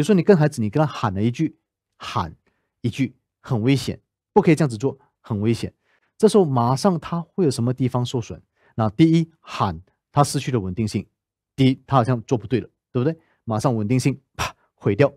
比如说，你跟孩子，你跟他喊了一句，喊一句很危险，不可以这样子做，很危险。这时候马上他会有什么地方受损？那第一，喊他失去了稳定性；，第一他好像做不对了，对不对？马上稳定性啪毁掉。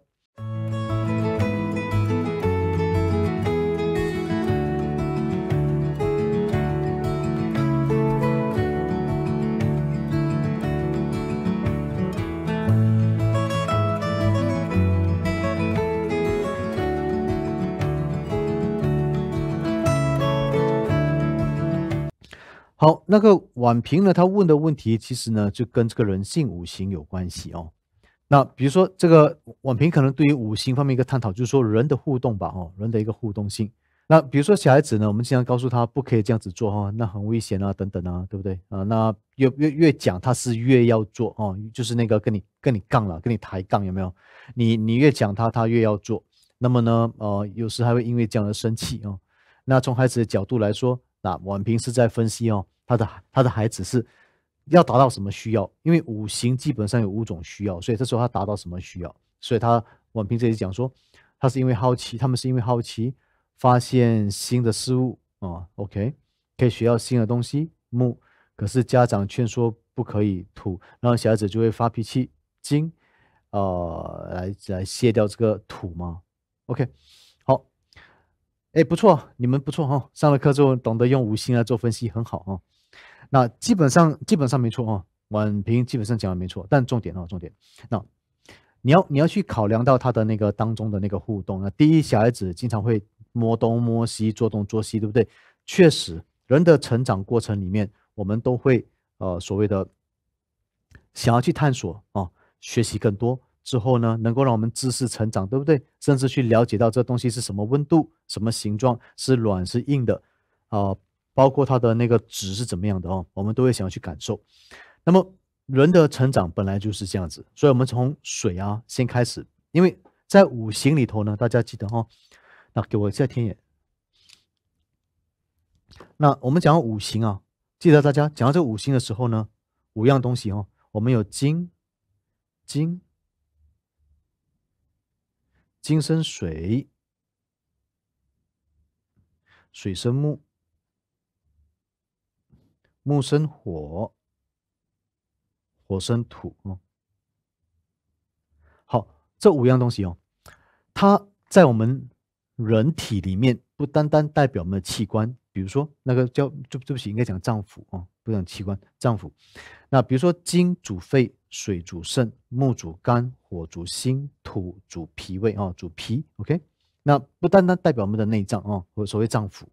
好，那个宛平呢？他问的问题其实呢，就跟这个人性五行有关系哦。那比如说，这个宛平可能对于五行方面一个探讨，就是说人的互动吧，哦，人的一个互动性。那比如说小孩子呢，我们经常告诉他不可以这样子做，哈，那很危险啊，等等啊，对不对啊？那越越越讲，他是越要做哦，就是那个跟你跟你杠了，跟你抬杠，有没有？你你越讲他，他越要做。那么呢，呃，有时还会因为这样而生气啊。那从孩子的角度来说。那宛平是在分析哦，他的他的孩子是要达到什么需要？因为五行基本上有五种需要，所以这时候他达到什么需要？所以他宛平这里讲说，他是因为好奇，他们是因为好奇发现新的事物啊。OK，可以学到新的东西木，可是家长劝说不可以土，然后小孩子就会发脾气金，呃，来来卸掉这个土嘛。OK。哎，不错，你们不错哈！上了课之后懂得用五星来做分析，很好啊。那基本上基本上没错啊，晚平基本上讲的没错，但重点啊重点，那你要你要去考量到他的那个当中的那个互动啊。第一，小孩子经常会摸东摸西，做东做西，对不对？确实，人的成长过程里面，我们都会呃所谓的想要去探索啊，学习更多。之后呢，能够让我们知识成长，对不对？甚至去了解到这东西是什么温度、什么形状，是软是硬的，啊，包括它的那个纸是怎么样的哦，我们都会想要去感受。那么人的成长本来就是这样子，所以我们从水啊先开始，因为在五行里头呢，大家记得哈，那给我一下天眼。那我们讲五行啊，记得大家讲到这五行的时候呢，五样东西哦，我们有金、金。金生水，水生木，木生火，火生土。好，这五样东西哦，它在我们人体里面不单单代表我们的器官，比如说那个叫……对对不起，应该讲脏腑啊。不同器官脏腑，那比如说金主肺，水主肾，木主肝，火主心，土主脾胃啊，主脾。OK，那不单单代表我们的内脏啊，或所谓脏腑，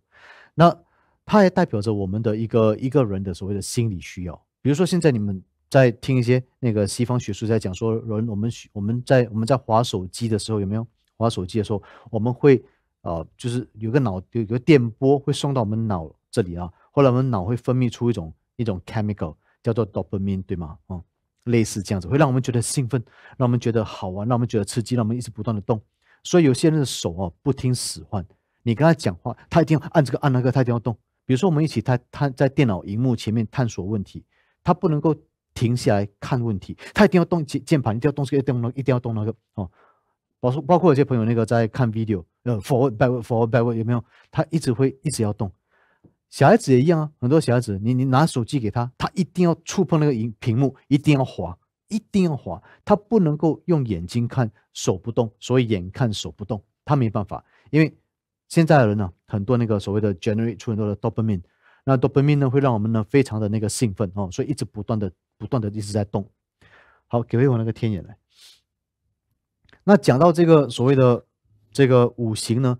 那它也代表着我们的一个一个人的所谓的心理需要。比如说现在你们在听一些那个西方学术在讲说人，我们我们在我们在划手机的时候有没有划手机的时候，我们会呃就是有个脑有个电波会送到我们脑这里啊，后来我们脑会分泌出一种。一种 chemical 叫做 dopamine，对吗？嗯，类似这样子，会让我们觉得兴奋，让我们觉得好玩，让我们觉得刺激，让我们一直不断的动。所以有些人的手哦不听使唤，你跟他讲话，他一定要按这个按那个，他一定要动。比如说我们一起他他在电脑荧幕前面探索问题，他不能够停下来看问题，他一定要动键键盘，一定要动这个，一定要动那个哦。包括包括有些朋友那个在看 video，呃，for by for by 有没有？他一直会一直要动。小孩子也一样啊，很多小孩子，你你拿手机给他，他一定要触碰那个荧屏幕，一定要滑，一定要滑，他不能够用眼睛看手不动，所以眼看手不动，他没办法，因为现在的人呢，很多那个所谓的 generate 出很多的 dopamine，那 dopamine 呢会让我们呢非常的那个兴奋哦，所以一直不断的不断的一直在动。好，给回我那个天眼来。那讲到这个所谓的这个五行呢，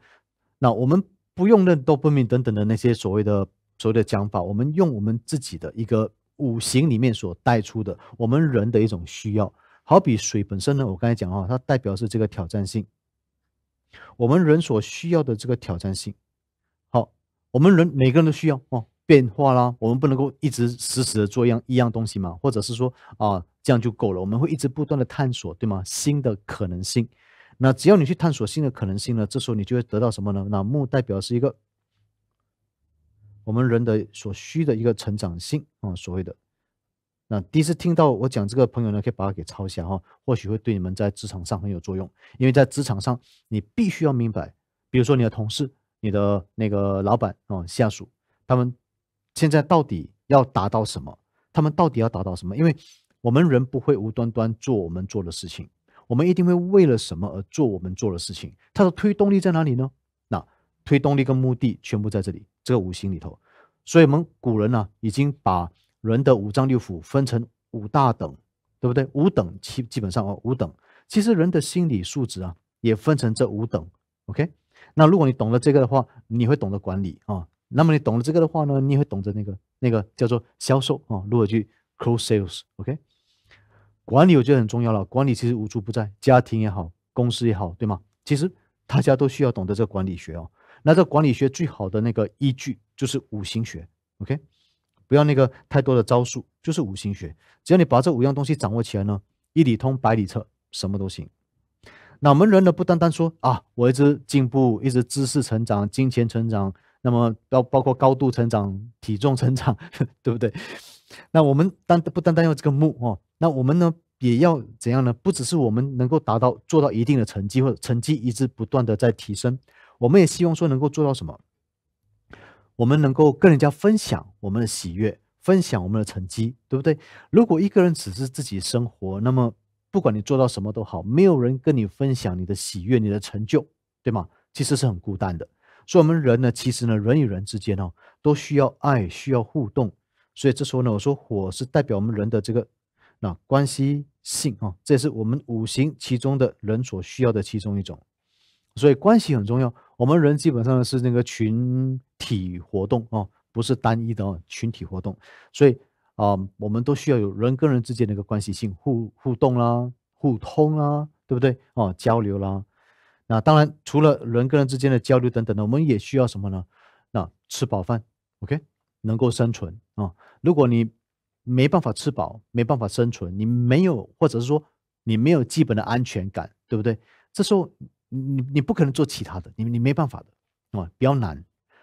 那我们。不用任都不明等等的那些所谓的所谓的讲法，我们用我们自己的一个五行里面所带出的，我们人的一种需要。好比水本身呢，我刚才讲啊，它代表是这个挑战性，我们人所需要的这个挑战性。好，我们人每个人都需要哦，变化啦，我们不能够一直死死的做一样一样东西嘛，或者是说啊，这样就够了，我们会一直不断的探索，对吗？新的可能性。那只要你去探索新的可能性呢，这时候你就会得到什么呢？那木代表是一个我们人的所需的一个成长性啊，所谓的。那第一次听到我讲这个朋友呢，可以把它给抄下哈，或许会对你们在职场上很有作用。因为在职场上，你必须要明白，比如说你的同事、你的那个老板哦、下属，他们现在到底要达到什么？他们到底要达到什么？因为我们人不会无端端做我们做的事情。我们一定会为了什么而做我们做的事情？它的推动力在哪里呢？那推动力跟目的全部在这里，这个五行里头。所以我们古人呢，已经把人的五脏六腑分成五大等，对不对？五等基基本上哦，五等。其实人的心理素质啊，也分成这五等。OK，那如果你懂了这个的话，你会懂得管理啊。那么你懂了这个的话呢，你会懂得那个那个叫做销售啊，如何去 close sales。OK。管理我就很重要了。管理其实无处不在，家庭也好，公司也好，对吗？其实大家都需要懂得这管理学哦。那这管理学最好的那个依据就是五行学。OK，不要那个太多的招数，就是五行学。只要你把这五样东西掌握起来呢，一里通百里测，什么都行。那我们人呢，不单单说啊，我一直进步，一直知识成长，金钱成长，那么包包括高度成长、体重成长，对不对？那我们单不单单要这个木哦。那我们呢，也要怎样呢？不只是我们能够达到做到一定的成绩，或者成绩一直不断的在提升，我们也希望说能够做到什么？我们能够跟人家分享我们的喜悦，分享我们的成绩，对不对？如果一个人只是自己生活，那么不管你做到什么都好，没有人跟你分享你的喜悦，你的成就，对吗？其实是很孤单的。所以，我们人呢，其实呢，人与人之间哦，都需要爱，需要互动。所以这时候呢，我说火是代表我们人的这个。那关系性啊，这是我们五行其中的人所需要的其中一种，所以关系很重要。我们人基本上是那个群体活动啊，不是单一的群体活动，所以啊，我们都需要有人跟人之间的一个关系性，互互动啦，互通啊，对不对？哦，交流啦。那当然，除了人跟人之间的交流等等呢，我们也需要什么呢？那吃饱饭，OK，能够生存啊。如果你。没办法吃饱，没办法生存，你没有，或者是说你没有基本的安全感，对不对？这时候你你不可能做其他的，你你没办法的，啊，比较难。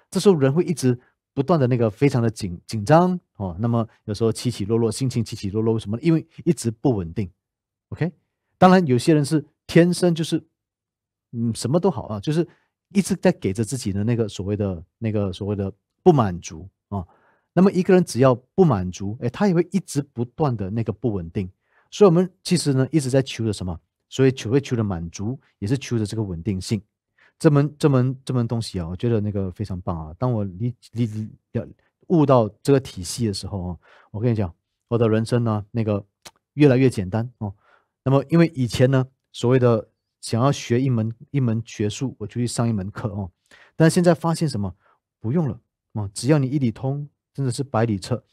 这时候人会一直不断的那个非常的紧紧张，哦，那么有时候起起落落，心情起起落落，为什么？因为一直不稳定。OK，当然有些人是天生就是，嗯，什么都好啊，就是一直在给着自己的那个所谓的那个所谓的不满足。那么一个人只要不满足，哎，他也会一直不断的那个不稳定。所以，我们其实呢一直在求着什么？所以求会求着满足，也是求着这个稳定性。这门这门这门东西啊，我觉得那个非常棒啊！当我理理了悟到这个体系的时候啊，我跟你讲，我的人生呢那个越来越简单哦。那么，因为以前呢，所谓的想要学一门一门学术，我就去上一门课哦。但现在发现什么？不用了啊！只要你一理通。真的是百里策，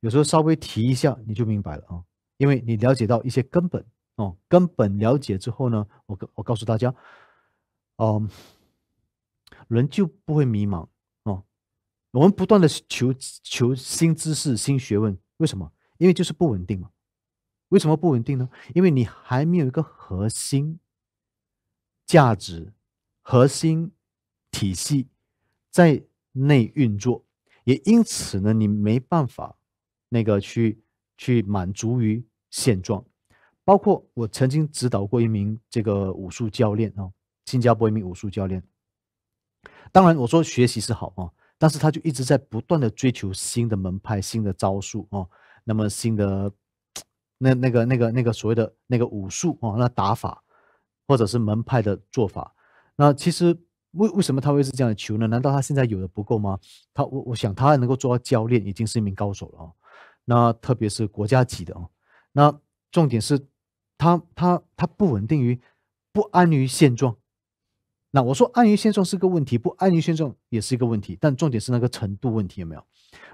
有时候稍微提一下，你就明白了啊。因为你了解到一些根本哦，根本了解之后呢，我我告诉大家，哦，人就不会迷茫哦。我们不断的求求新知识、新学问，为什么？因为就是不稳定嘛。为什么不稳定呢？因为你还没有一个核心价值、核心体系在内运作。也因此呢，你没办法，那个去去满足于现状，包括我曾经指导过一名这个武术教练啊，新加坡一名武术教练。当然，我说学习是好啊，但是他就一直在不断的追求新的门派、新的招数啊，那么新的 那那个那个那个所谓的那个武术啊，那打法或者是门派的做法，那其实。为为什么他会是这样的球呢？难道他现在有的不够吗？他我我想他能够做到教练，已经是一名高手了啊。那特别是国家级的啊。那重点是，他他他不稳定于，不安于现状。那我说，安于现状是个问题，不安于现状也是一个问题。但重点是那个程度问题有没有？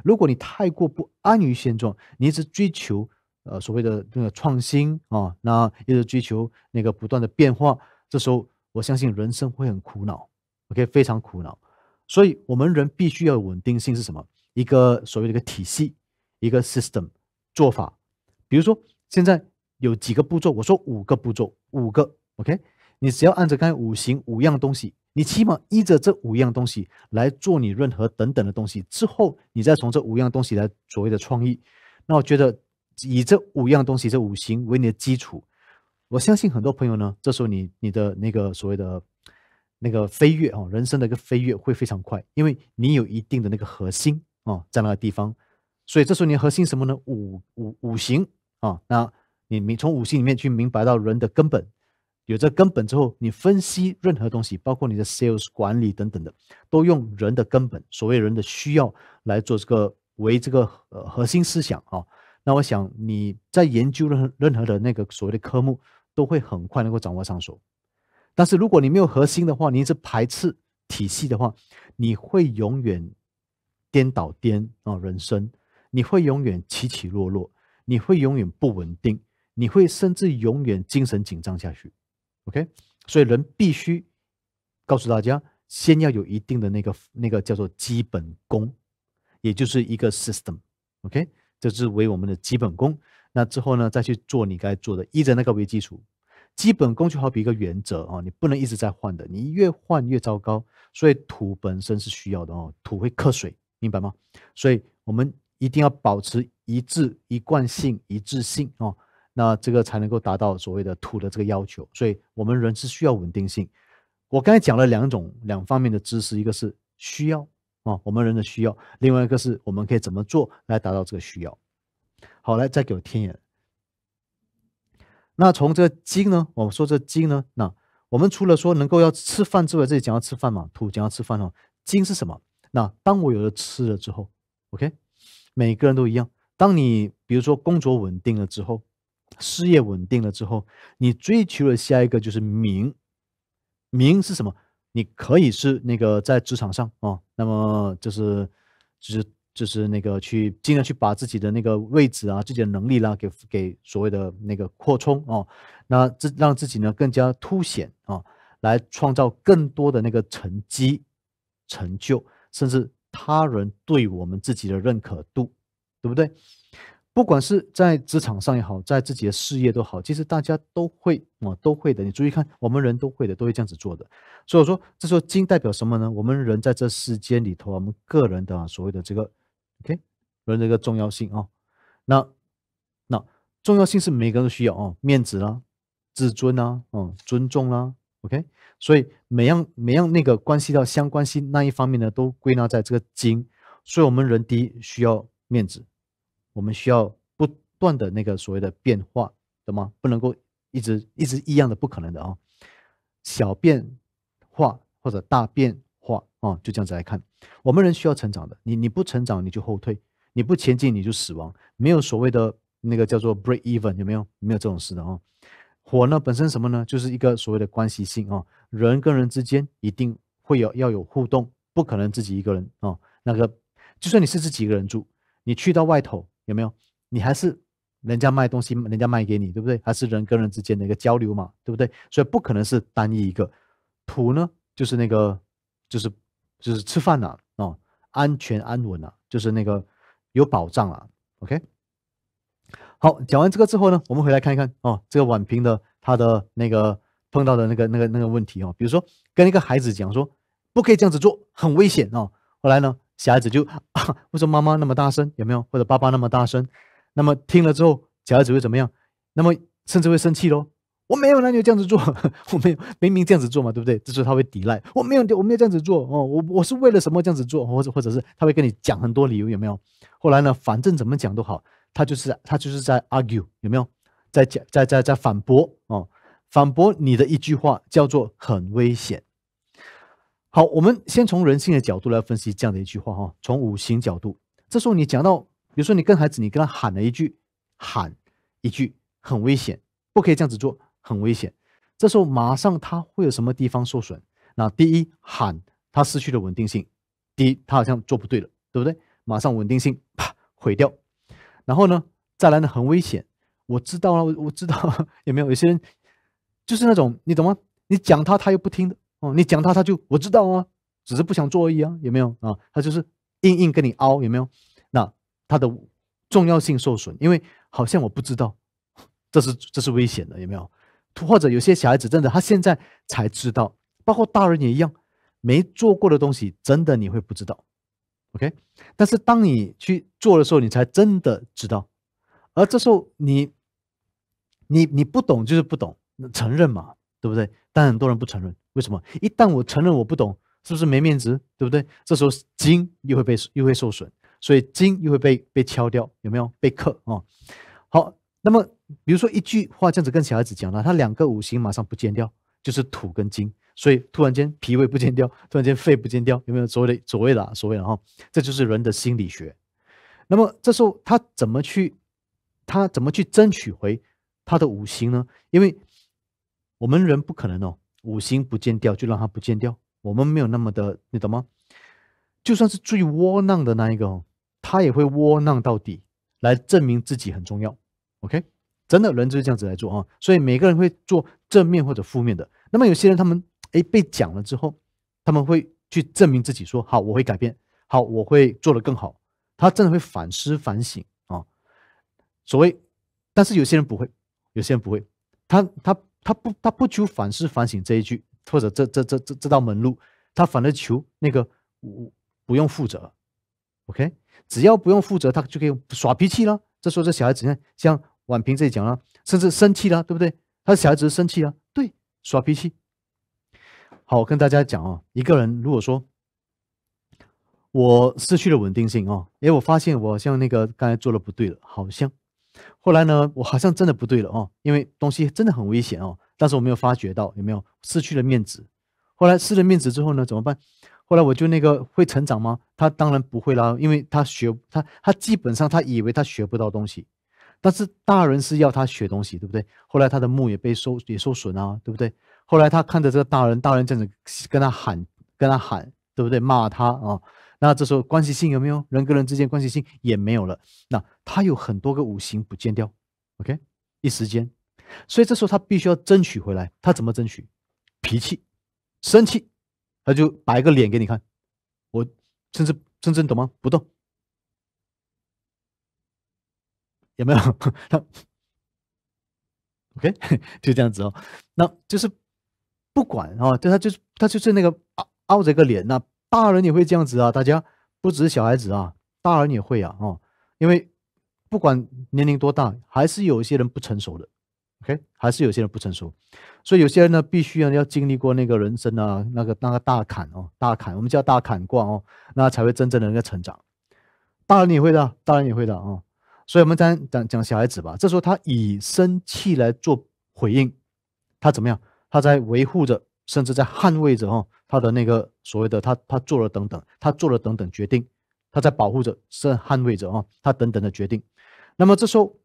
如果你太过不安于现状，你一直追求呃所谓的那个创新啊，那一直追求那个不断的变化，这时候我相信人生会很苦恼。OK，非常苦恼，所以我们人必须要有稳定性是什么？一个所谓的一个体系，一个 system 做法。比如说，现在有几个步骤，我说五个步骤，五个 OK，你只要按着刚才五行五样东西，你起码依着这五样东西来做你任何等等的东西之后，你再从这五样东西来所谓的创意。那我觉得以这五样东西这五行为你的基础，我相信很多朋友呢，这时候你你的那个所谓的。那个飞跃啊，人生的一个飞跃会非常快，因为你有一定的那个核心啊，在那个地方，所以这时候你核心什么呢？五五五行啊，那你明从五行里面去明白到人的根本，有这根本之后，你分析任何东西，包括你的 sales 管理等等的，都用人的根本，所谓人的需要来做这个为这个呃核心思想啊。那我想你在研究任任何的那个所谓的科目，都会很快能够掌握上手。但是如果你没有核心的话，你一直排斥体系的话，你会永远颠倒颠啊人生，你会永远起起落落，你会永远不稳定，你会甚至永远精神紧张下去。OK，所以人必须告诉大家，先要有一定的那个那个叫做基本功，也就是一个 system。OK，这是为我们的基本功。那之后呢，再去做你该做的，依着那个为基础。基本功就好比一个原则哦，你不能一直在换的，你越换越糟糕。所以土本身是需要的哦，土会克水，明白吗？所以我们一定要保持一致、一贯性、一致性哦，那这个才能够达到所谓的土的这个要求。所以我们人是需要稳定性。我刚才讲了两种两方面的知识，一个是需要啊，我们人的需要；另外一个是我们可以怎么做来达到这个需要。好，来再给我听一那从这金呢？我们说这金呢？那我们除了说能够要吃饭之外，这里讲要吃饭嘛，土讲要吃饭哦。金是什么？那当我有了吃了之后，OK，每个人都一样。当你比如说工作稳定了之后，事业稳定了之后，你追求的下一个就是名。名是什么？你可以是那个在职场上啊，那么就是就是。就是那个去尽量去把自己的那个位置啊、自己的能力啦，给给所谓的那个扩充哦，那自让自己呢更加凸显啊，来创造更多的那个成绩、成就，甚至他人对我们自己的认可度，对不对？不管是在职场上也好，在自己的事业都好，其实大家都会啊，都会的。你注意看，我们人都会的，都会这样子做的。所以说，这时候金代表什么呢？我们人在这世间里头，我们个人的所谓的这个。OK，人的一个重要性啊，那那重要性是每个人都需要啊，面子啦、自尊啊、嗯、尊重啦，OK，所以每样每样那个关系到相关性那一方面呢，都归纳在这个经，所以我们人第一需要面子，我们需要不断的那个所谓的变化，懂吗？不能够一直一直一样的，不可能的啊，小变化或者大变。话啊，就这样子来看，我们人需要成长的。你你不成长，你就后退；你不前进，你就死亡。没有所谓的那个叫做 break even，有没有？没有这种事的啊。火呢，本身什么呢？就是一个所谓的关系性啊。人跟人之间一定会有要有互动，不可能自己一个人啊。那个就算你是自己一个人住，你去到外头有没有？你还是人家卖东西，人家卖给你，对不对？还是人跟人之间的一个交流嘛，对不对？所以不可能是单一一个土呢，就是那个。就是，就是吃饭呐，哦，安全安稳呐，就是那个有保障啊。OK，好，讲完这个之后呢，我们回来看一看哦，这个宛平的她的那个碰到的那个那个那个问题哦，比如说跟一个孩子讲说不可以这样子做，很危险哦。后来呢，小孩子就啊、为什么妈妈那么大声，有没有？或者爸爸那么大声，那么听了之后，小孩子会怎么样？那么甚至会生气喽。我没有，那就这样子做。我没有，明明这样子做嘛，对不对？这时候他会抵赖，我没有，我没有这样子做哦。我我是为了什么这样子做？或者或者是他会跟你讲很多理由，有没有？后来呢，反正怎么讲都好，他就是他就是在 argue，有没有？在讲在在在反驳哦，反驳你的一句话叫做很危险。好，我们先从人性的角度来分析这样的一句话哈。从五行角度，这时候你讲到，比如说你跟孩子，你跟他喊了一句，喊一句很危险，不可以这样子做。很危险，这时候马上他会有什么地方受损？那第一喊他失去了稳定性，第一他好像做不对了，对不对？马上稳定性啪毁掉。然后呢再来呢很危险，我知道了，我我知道 有没有？有些人就是那种你懂吗？你讲他他又不听的哦，你讲他他就我知道啊，只是不想做而已啊，有没有啊？他就是硬硬跟你凹，有没有？那他的重要性受损，因为好像我不知道，这是这是危险的有没有？或者有些小孩子真的，他现在才知道，包括大人也一样，没做过的东西，真的你会不知道，OK？但是当你去做的时候，你才真的知道。而这时候你，你，你不懂就是不懂，承认嘛，对不对？但很多人不承认，为什么？一旦我承认我不懂，是不是没面子？对不对？这时候金又会被又会受损，所以金又会被被敲掉，有没有被克啊？好，那么。比如说一句话这样子跟小孩子讲了，他两个五行马上不见掉，就是土跟金，所以突然间脾胃不见掉，突然间肺不见掉，有没有所谓的所谓的啊？所谓的哈，这就是人的心理学。那么这时候他怎么去，他怎么去争取回他的五行呢？因为我们人不可能哦，五行不见掉就让它不见掉，我们没有那么的，你懂吗？就算是最窝囊的那一个，哦，他也会窝囊到底，来证明自己很重要。OK。真的，人就是这样子来做啊，所以每个人会做正面或者负面的。那么有些人他们哎被讲了之后，他们会去证明自己，说好我会改变，好我会做得更好。他真的会反思反省啊。所谓，但是有些人不会，有些人不会，他他他不他不求反思反省这一句或者这这这这这道门路，他反而求那个我不用负责，OK，只要不用负责，他就可以耍脾气了。这时候这小孩子像像。婉平这里讲了，甚至生气了，对不对？他小孩子生气了，对，耍脾气。好，我跟大家讲啊，一个人如果说我失去了稳定性啊，因我发现我像那个刚才做的不对了，好像后来呢，我好像真的不对了哦，因为东西真的很危险哦，但是我没有发觉到，有没有失去了面子？后来失了面子之后呢，怎么办？后来我就那个会成长吗？他当然不会啦，因为他学他他基本上他以为他学不到东西。但是大人是要他学东西，对不对？后来他的木也被收也受损啊，对不对？后来他看着这个大人，大人这样子跟他喊，跟他喊，对不对？骂他啊，那这时候关系性有没有？人跟人之间关系性也没有了。那他有很多个五行不见掉，OK，一时间，所以这时候他必须要争取回来。他怎么争取？脾气，生气，他就摆个脸给你看。我，甚至甚至懂吗？不动，有没有？OK，就这样子哦。那就是不管啊，对他就是他就是那个凹着个脸那大人也会这样子啊，大家不只是小孩子啊，大人也会啊哦。因为不管年龄多大，还是有一些人不成熟的，OK，还是有些人不成熟。所以有些人呢，必须要要经历过那个人生啊，那个那个大坎哦，大坎，我们叫大坎卦哦，那才会真正的那个成长。大人也会的，大人也会的啊。所以我们讲讲讲小孩子吧，这时候他以生气来做回应，他怎么样？他在维护着，甚至在捍卫着哈他的那个所谓的他他做了等等，他做了等等决定，他在保护着，是捍卫着哈他等等的决定。那么这时候，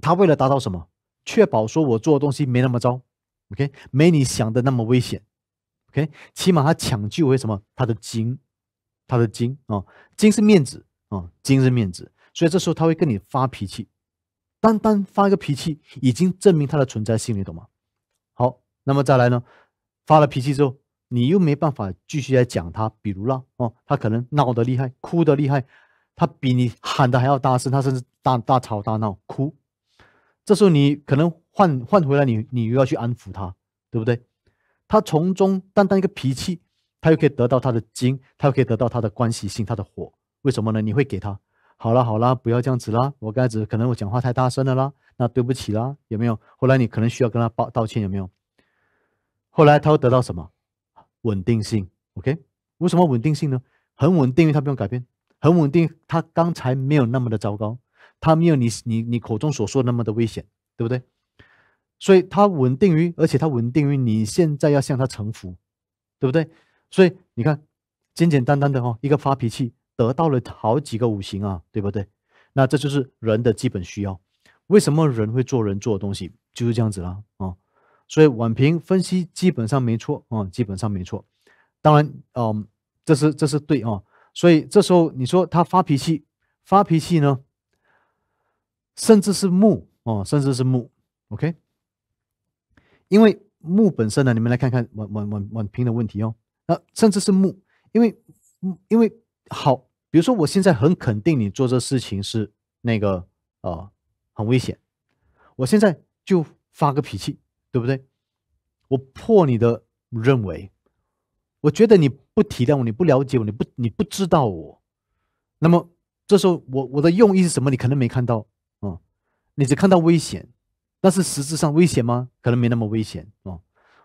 他为了达到什么？确保说我做的东西没那么糟，OK，没你想的那么危险，OK，起码他抢救为什么？他的精，他的精啊，精是面子啊，精是面子。所以这时候他会跟你发脾气，单单发一个脾气已经证明他的存在性，你懂吗？好，那么再来呢？发了脾气之后，你又没办法继续来讲他，比如啦，哦，他可能闹得厉害，哭得厉害，他比你喊的还要大声，他甚至大大吵大闹哭。这时候你可能换换回来，你你又要去安抚他，对不对？他从中单单一个脾气，他又可以得到他的精，他又可以得到他的关系性，他的火，为什么呢？你会给他。好啦好啦，不要这样子啦！我刚子可能我讲话太大声了啦，那对不起啦，有没有？后来你可能需要跟他道道歉，有没有？后来他会得到什么？稳定性，OK？为什么稳定性呢？很稳定，他不用改变，很稳定。他刚才没有那么的糟糕，他没有你你你口中所说那么的危险，对不对？所以他稳定于，而且他稳定于你现在要向他臣服，对不对？所以你看，简简单单的哦，一个发脾气。得到了好几个五行啊，对不对？那这就是人的基本需要。为什么人会做人做的东西，就是这样子啦啊？所以晚平分析基本上没错啊，基本上没错。当然，嗯，这是这是对啊。所以这时候你说他发脾气，发脾气呢，甚至是木啊，甚至是木，OK？因为木本身呢，你们来看看晚晚晚晚平的问题哦。那甚至是木，因为因为。好，比如说我现在很肯定你做这事情是那个呃很危险，我现在就发个脾气，对不对？我破你的认为，我觉得你不体谅我，你不了解我，你不你不知道我。那么这时候我我的用意是什么？你可能没看到啊，你只看到危险，但是实质上危险吗？可能没那么危险啊，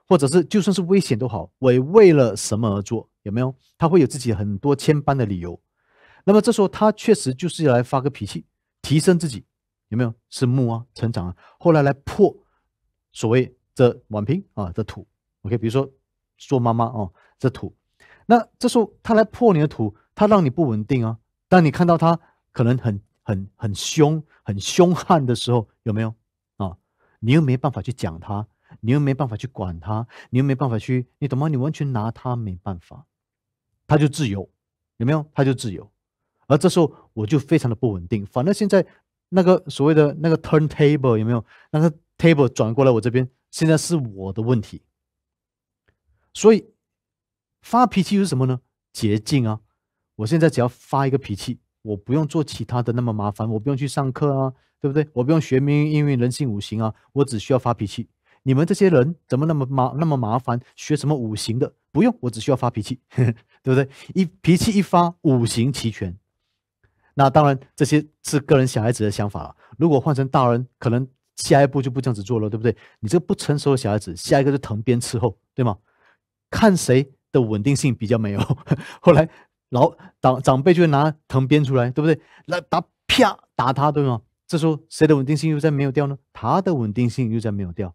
或者是就算是危险都好，我为了什么而做？有没有？他会有自己很多千般的理由。那么这时候，他确实就是要来发个脾气，提升自己。有没有？是木啊，成长啊。后来来破所谓这晚平啊，这土。OK，比如说做妈妈啊，这土。那这时候他来破你的土，他让你不稳定啊。当你看到他可能很很很凶、很凶悍的时候，有没有？啊，你又没办法去讲他，你又没办法去管他，你又没办法去，你懂吗？你完全拿他没办法。他就自由，有没有？他就自由。而这时候我就非常的不稳定。反正现在那个所谓的那个 turntable 有没有？那个 table 转过来我这边，现在是我的问题。所以发脾气是什么呢？捷径啊！我现在只要发一个脾气，我不用做其他的那么麻烦，我不用去上课啊，对不对？我不用学明英运、人性、五行啊，我只需要发脾气。你们这些人怎么那么麻那么麻烦？学什么五行的？不用，我只需要发脾气。对不对？一脾气一发，五行齐全。那当然，这些是个人小孩子的想法了。如果换成大人，可能下一步就不这样子做了，对不对？你这个不成熟的小孩子，下一个就藤鞭伺候，对吗？看谁的稳定性比较没有。后来老长长辈就拿藤鞭出来，对不对？来打啪打他，对吗？这时候谁的稳定性又在没有掉呢？他的稳定性又在没有掉。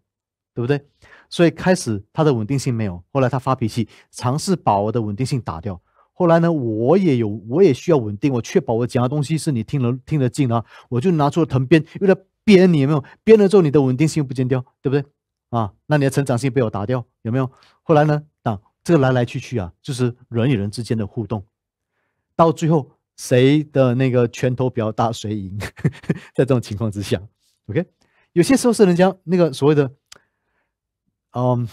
对不对？所以开始他的稳定性没有，后来他发脾气，尝试把我的稳定性打掉。后来呢，我也有，我也需要稳定，我确保我讲的东西是你听了听得进的。我就拿出了藤编，为来编你，有没有？编了之后，你的稳定性不见掉，对不对？啊，那你的成长性被我打掉，有没有？后来呢？啊，这个来来去去啊，就是人与人之间的互动，到最后谁的那个拳头比较大，谁赢。在这种情况之下，OK，有些时候是人家那个所谓的。嗯，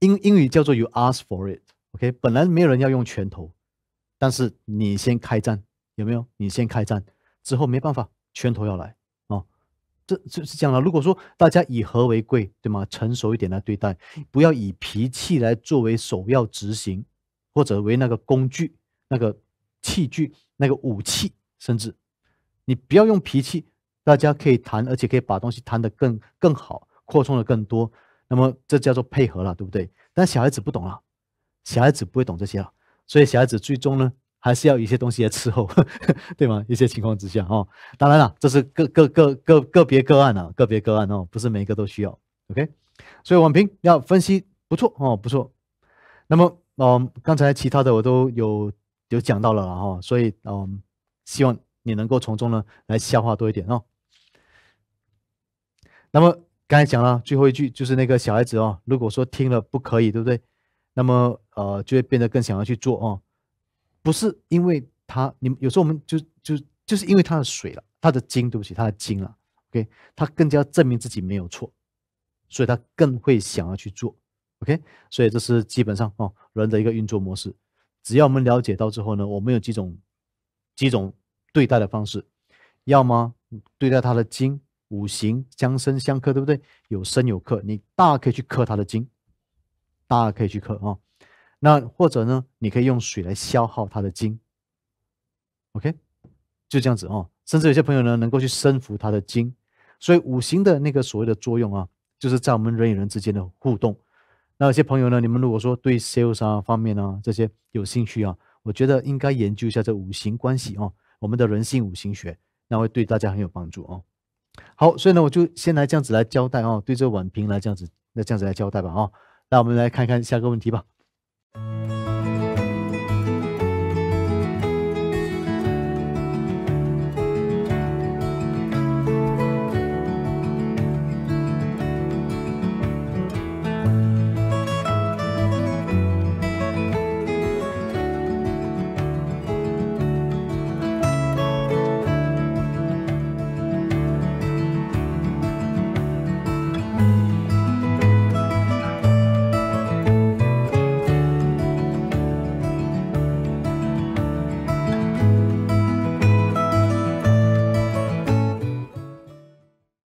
英英语叫做 “you ask for it”。OK，本来没有人要用拳头，但是你先开战，有没有？你先开战之后，没办法，拳头要来啊！这这是讲了，如果说大家以和为贵，对吗？成熟一点来对待，不要以脾气来作为首要执行，或者为那个工具、那个器具、那个武器，甚至你不要用脾气，大家可以谈，而且可以把东西谈得更更好。扩充的更多，那么这叫做配合了，对不对？但小孩子不懂了，小孩子不会懂这些了，所以小孩子最终呢，还是要一些东西来伺候，对吗？一些情况之下哦，当然了，这是个个个个个别个案啊，个别个案哦，不是每一个都需要。OK，所以网评要分析不错哦，不错。那么，嗯，刚才其他的我都有有讲到了哈，所以嗯，希望你能够从中呢来消化多一点哦。那么。刚才讲了最后一句，就是那个小孩子哦，如果说听了不可以，对不对？那么呃，就会变得更想要去做哦，不是因为他，你们有时候我们就就就是因为他的水了，他的精，对不起，他的精了，OK，他更加证明自己没有错，所以他更会想要去做，OK，所以这是基本上哦人的一个运作模式，只要我们了解到之后呢，我们有几种几种对待的方式，要么对待他的精。五行相生相克，对不对？有生有克，你大可以去克它的金，大可以去克啊。那或者呢，你可以用水来消耗它的金。OK，就这样子哦。甚至有些朋友呢，能够去生服它的金。所以五行的那个所谓的作用啊，就是在我们人与人之间的互动。那有些朋友呢，你们如果说对 sales 方面啊这些有兴趣啊，我觉得应该研究一下这五行关系哦。我们的人性五行学，那会对大家很有帮助哦。好，所以呢，我就先来这样子来交代啊，对这晚评来这样子，那这样子来交代吧啊，那我们来看看下个问题吧。